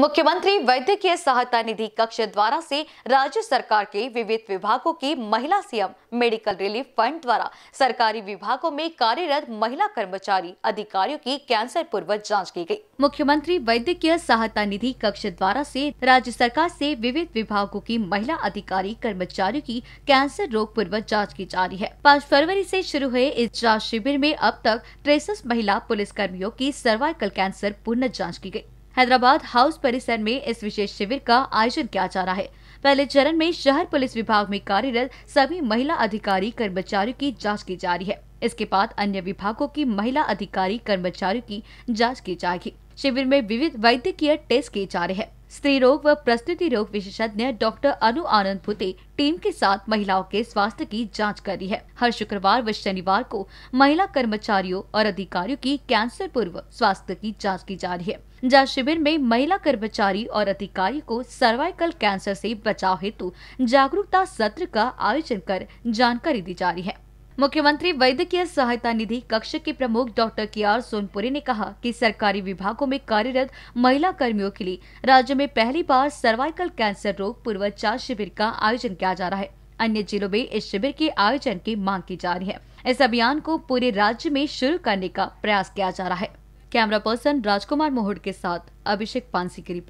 मुख्यमंत्री वैद्यकीय सहायता निधि कक्ष द्वारा से राज्य सरकार के विविध विभागों की महिला सीएम मेडिकल रिलीफ फंड द्वारा सरकारी विभागों में कार्यरत महिला कर्मचारी अधिकारियों की कैंसर पूर्वक जांच की गई। मुख्यमंत्री वैद्यकीय सहायता निधि कक्ष द्वारा से राज्य सरकार से विविध विभागों की महिला अधिकारी कर्मचारियों की कैंसर रोग पूर्वक जाँच की जा रही है पाँच फरवरी ऐसी शुरू हुए इस जाँच शिविर में अब तक तिरसठ महिला पुलिस कर्मियों की सर्वाइकल कैंसर पूर्ण जाँच की गयी हैदराबाद हाउस परिसर में इस विशेष शिविर का आयोजन किया जा रहा है पहले चरण में शहर पुलिस विभाग में कार्यरत सभी महिला अधिकारी कर्मचारियों की जाँच की जा रही है इसके बाद अन्य विभागों की महिला अधिकारी कर्मचारियों की जाँच की जाएगी शिविर में विविध वैद्यकीय टेस्ट किए जा रहे हैं स्त्री रोग व प्रस्तुति रोग विशेषज्ञ डॉक्टर अनु आनंद भुते टीम के साथ महिलाओं के स्वास्थ्य की जांच कर रही है हर शुक्रवार व शनिवार को महिला कर्मचारियों और अधिकारियों की कैंसर पूर्व स्वास्थ्य की जांच की जा रही है जांच शिविर में महिला कर्मचारी और अधिकारी को सर्वाइकल कैंसर से बचाव हेतु जागरूकता सत्र का आयोजन कर जानकारी दी जा रही है मुख्यमंत्री वैद्यकीय सहायता निधि कक्ष के प्रमुख डॉक्टर के आर सोनपुरी ने कहा कि सरकारी विभागों में कार्यरत महिला कर्मियों के लिए राज्य में पहली बार सर्वाइकल कैंसर रोग पूर्वाचार शिविर का आयोजन किया जा रहा है अन्य जिलों में इस शिविर के आयोजन की मांग की जा रही है इस अभियान को पूरे राज्य में शुरू करने का प्रयास किया जा रहा है कैमरा पर्सन राजकुमार मोहड़ के साथ अभिषेक पांसी की रिपोर्ट